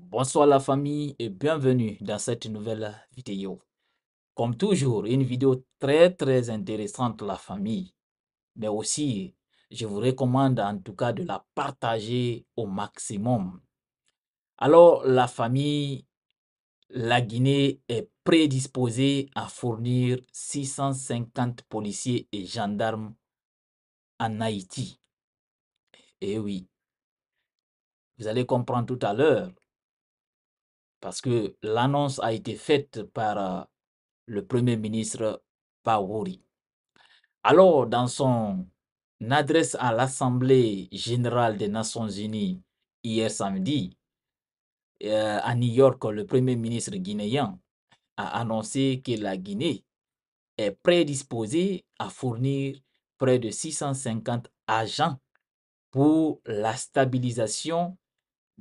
Bonsoir la famille et bienvenue dans cette nouvelle vidéo. Comme toujours, une vidéo très très intéressante la famille. Mais aussi, je vous recommande en tout cas de la partager au maximum. Alors la famille, la Guinée est prédisposée à fournir 650 policiers et gendarmes en Haïti. Eh oui, vous allez comprendre tout à l'heure parce que l'annonce a été faite par euh, le Premier ministre Pawori. Alors, dans son adresse à l'Assemblée générale des Nations unies hier samedi, euh, à New York, le Premier ministre guinéen a annoncé que la Guinée est prédisposée à fournir près de 650 agents pour la stabilisation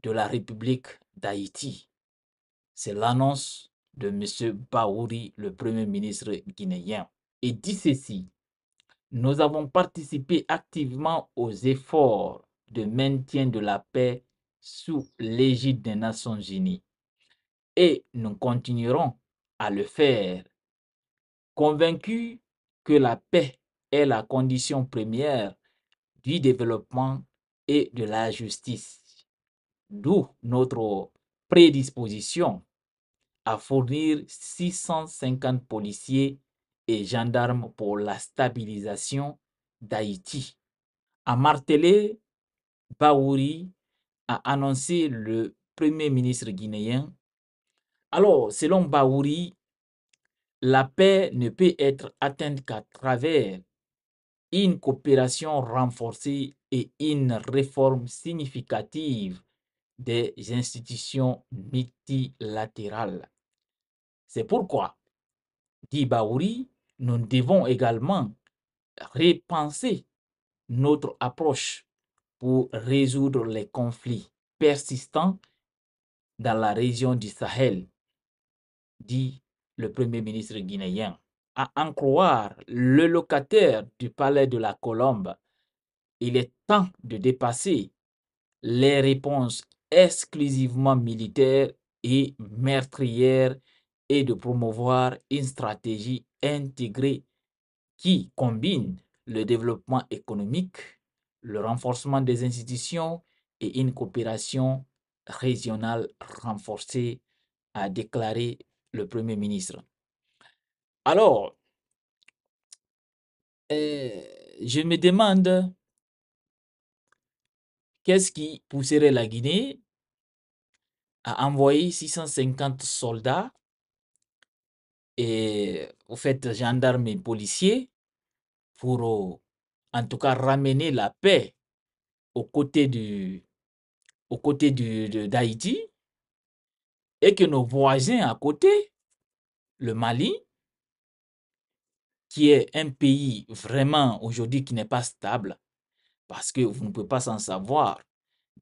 de la République d'Haïti c'est l'annonce de M. Baouri, le Premier ministre guinéen. Et dit ceci, nous avons participé activement aux efforts de maintien de la paix sous l'égide des Nations Unies et nous continuerons à le faire, convaincus que la paix est la condition première du développement et de la justice, d'où notre prédisposition à fournir 650 policiers et gendarmes pour la stabilisation d'Haïti. À martelé, Baouri a annoncé le premier ministre guinéen. Alors, selon Baouri, la paix ne peut être atteinte qu'à travers une coopération renforcée et une réforme significative des institutions multilatérales. C'est pourquoi, dit Baouri, nous devons également repenser notre approche pour résoudre les conflits persistants dans la région du Sahel, dit le Premier ministre guinéen. À en croire le locataire du palais de la Colombe, il est temps de dépasser les réponses exclusivement militaires et meurtrières et de promouvoir une stratégie intégrée qui combine le développement économique, le renforcement des institutions et une coopération régionale renforcée, a déclaré le Premier ministre. Alors, euh, je me demande qu'est-ce qui pousserait la Guinée à envoyer 650 soldats et au faites gendarmes et policiers pour oh, en tout cas ramener la paix aux côtés du aux côtés du d'Haïti et que nos voisins à côté le Mali qui est un pays vraiment aujourd'hui qui n'est pas stable parce que vous ne pouvez pas s'en savoir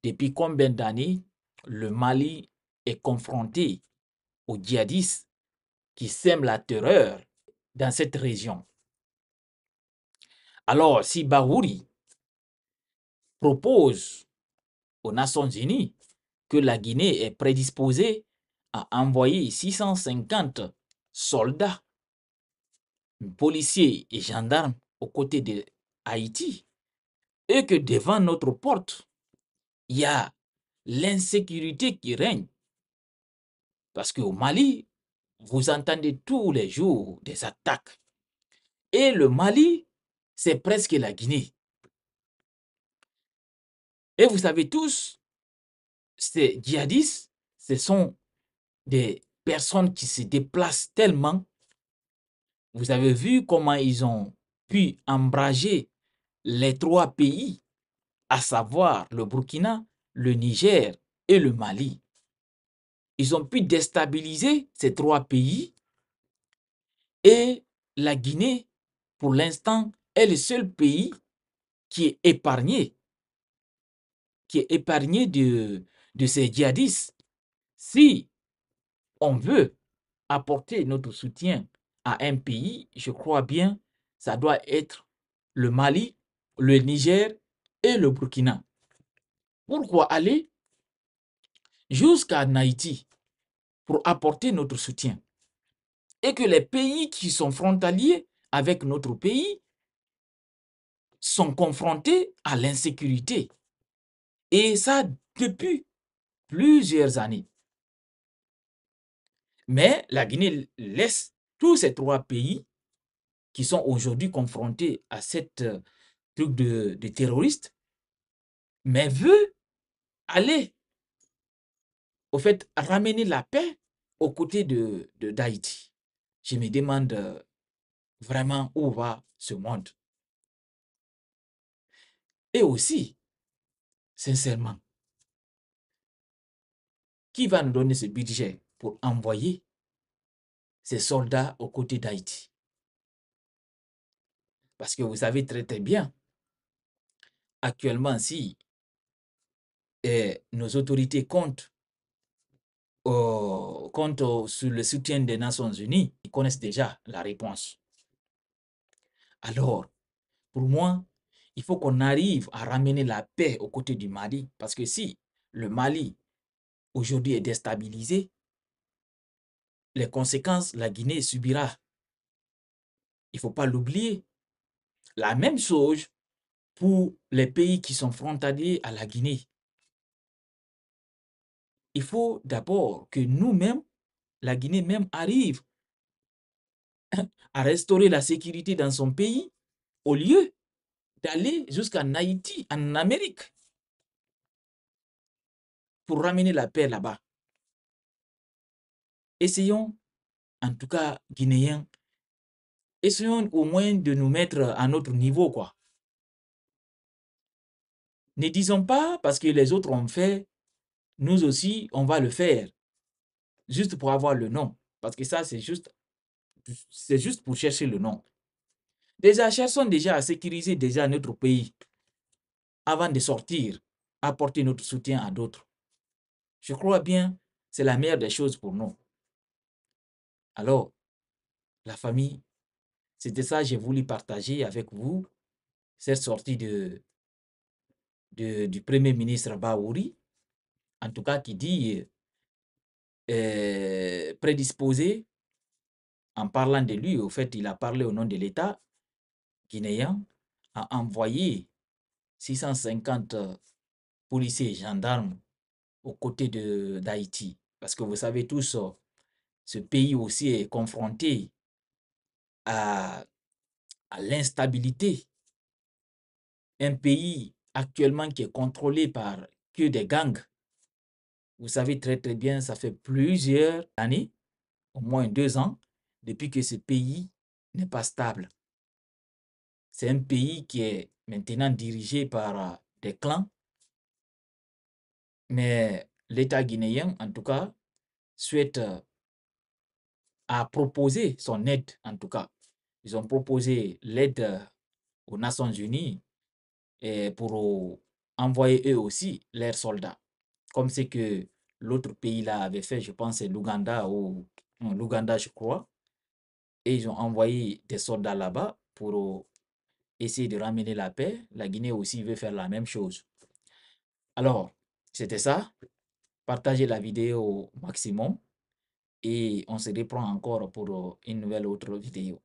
depuis combien d'années le Mali est confronté aux djihadistes qui sème la terreur dans cette région. Alors, si Bahouri propose aux Nations Unies que la Guinée est prédisposée à envoyer 650 soldats, policiers et gendarmes aux côtés de Haïti, et que devant notre porte, il y a l'insécurité qui règne. Parce qu'au Mali, vous entendez tous les jours des attaques. Et le Mali, c'est presque la Guinée. Et vous savez tous, ces djihadistes, ce sont des personnes qui se déplacent tellement. Vous avez vu comment ils ont pu embrager les trois pays, à savoir le Burkina, le Niger et le Mali. Ils ont pu déstabiliser ces trois pays et la Guinée, pour l'instant, est le seul pays qui est épargné, qui est épargné de, de ces djihadistes. Si on veut apporter notre soutien à un pays, je crois bien, ça doit être le Mali, le Niger et le Burkina. Pourquoi aller jusqu'à Haïti pour apporter notre soutien. Et que les pays qui sont frontaliers avec notre pays sont confrontés à l'insécurité. Et ça depuis plusieurs années. Mais la Guinée laisse tous ces trois pays qui sont aujourd'hui confrontés à cette euh, truc de, de terroristes, mais veut aller au fait, ramener la paix aux côtés de d'Haïti. Je me demande euh, vraiment où va ce monde. Et aussi, sincèrement, qui va nous donner ce budget pour envoyer ces soldats aux côtés d'Haïti Parce que vous savez très très bien, actuellement, si eh, nos autorités comptent euh, sur le soutien des Nations Unies, ils connaissent déjà la réponse. Alors, pour moi, il faut qu'on arrive à ramener la paix aux côtés du Mali, parce que si le Mali aujourd'hui est déstabilisé, les conséquences, la Guinée subira. Il ne faut pas l'oublier. La même chose pour les pays qui sont frontaliers à la Guinée il faut d'abord que nous-mêmes, la Guinée même, arrive à restaurer la sécurité dans son pays au lieu d'aller jusqu'en Haïti, en Amérique, pour ramener la paix là-bas. Essayons, en tout cas, Guinéens, essayons au moins de nous mettre à notre niveau, quoi. Ne disons pas, parce que les autres ont fait, nous aussi, on va le faire, juste pour avoir le nom. Parce que ça, c'est juste, c'est juste pour chercher le nom. Déjà, cherchons déjà à sécuriser déjà notre pays avant de sortir, apporter notre soutien à d'autres. Je crois bien, c'est la meilleure des choses pour nous. Alors, la famille, c'était ça que j'ai voulu partager avec vous, cette sortie de, de, du Premier ministre Baouri, en tout cas qui dit euh, prédisposé, en parlant de lui, au fait, il a parlé au nom de l'État guinéen, a envoyé 650 policiers et gendarmes aux côtés d'Haïti. Parce que vous savez tous, euh, ce pays aussi est confronté à, à l'instabilité. Un pays actuellement qui est contrôlé par que des gangs vous savez très très bien, ça fait plusieurs années, au moins deux ans, depuis que ce pays n'est pas stable. C'est un pays qui est maintenant dirigé par euh, des clans. Mais l'État guinéen, en tout cas, souhaite à euh, proposer son aide, en tout cas. Ils ont proposé l'aide euh, aux Nations Unies pour envoyer eux aussi leurs soldats comme c'est que l'autre pays là avait fait, je pense c'est l'Ouganda ou l'Ouganda je crois, et ils ont envoyé des soldats là-bas pour euh, essayer de ramener la paix. La Guinée aussi veut faire la même chose. Alors, c'était ça. Partagez la vidéo au maximum et on se reprend encore pour euh, une nouvelle autre vidéo.